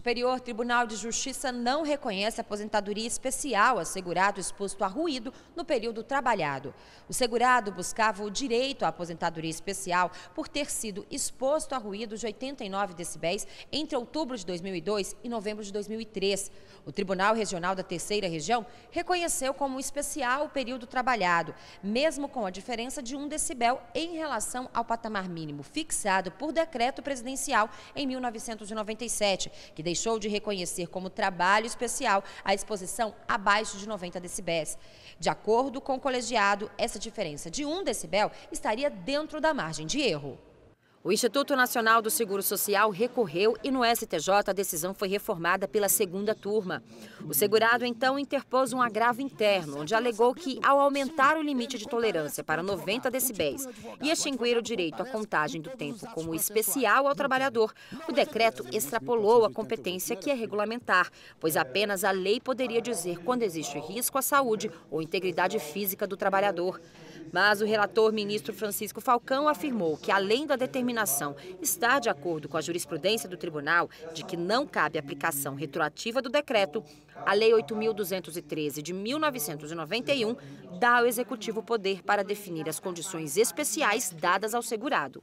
Superior Tribunal de Justiça não reconhece aposentadoria especial a segurado exposto a ruído no período trabalhado. O segurado buscava o direito à aposentadoria especial por ter sido exposto a ruído de 89 decibéis entre outubro de 2002 e novembro de 2003. O Tribunal Regional da Terceira Região reconheceu como especial o período trabalhado, mesmo com a diferença de 1 decibel em relação ao patamar mínimo fixado por decreto presidencial em 1997, que deixou de reconhecer como trabalho especial a exposição abaixo de 90 decibéis. De acordo com o colegiado, essa diferença de 1 decibel estaria dentro da margem de erro. O Instituto Nacional do Seguro Social recorreu e no STJ a decisão foi reformada pela segunda turma. O segurado então interpôs um agravo interno, onde alegou que ao aumentar o limite de tolerância para 90 decibéis e extinguir o direito à contagem do tempo como especial ao trabalhador, o decreto extrapolou a competência que é regulamentar, pois apenas a lei poderia dizer quando existe risco à saúde ou integridade física do trabalhador. Mas o relator ministro Francisco Falcão afirmou que além da determinação contaminação está de acordo com a jurisprudência do tribunal de que não cabe aplicação retroativa do decreto, a Lei 8.213 de 1991 dá ao Executivo poder para definir as condições especiais dadas ao segurado.